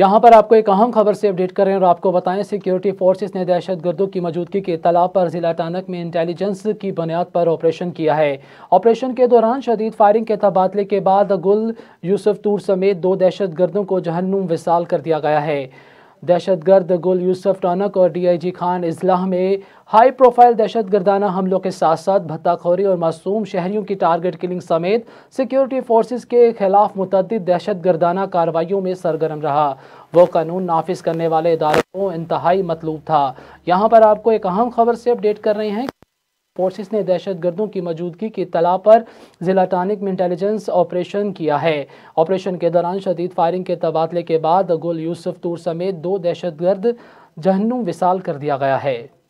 यहाँ पर आपको एक अहम खबर से अपडेट करें और आपको बताएं सिक्योरिटी फोर्सेस ने दहशत गर्दों की मौजूदगी के तालाब पर जिला टानक में इंटेलिजेंस की बुनियाद पर ऑपरेशन किया है ऑपरेशन के दौरान शदीद फायरिंग के तबादले के बाद गुल यूसुफ तूर समेत दो दहशत गर्दों को जहन्नुम विसाल कर दिया गया है दहशतगर्द गुल यूसुफ टानक और डीआईजी खान इजलाह में हाई प्रोफाइल दहशत गर्दाना हमलों के साथ साथ भत्ताखोरी और मासूम शहरियों की टारगेट किलिंग समेत सिक्योरिटी फोर्सेस के खिलाफ मुतद दहशत गर्दाना कार्रवाइयों में सरगर्म रहा वो कानून नाफिज करने वाले इदारों को इंतहाई मतलूब था यहाँ पर आपको एक अहम खबर से अपडेट कर रहे हैं फोर्सेस ने दहशतगर्दों की मौजूदगी की तला पर जिला टानिक में इंटेलिजेंस ऑपरेशन किया है ऑपरेशन के दौरान शदीद फायरिंग के तबादले के बाद अगुल यूसुफ तूर समेत दो दहशतगर्द जहन्नुम विसाल कर दिया गया है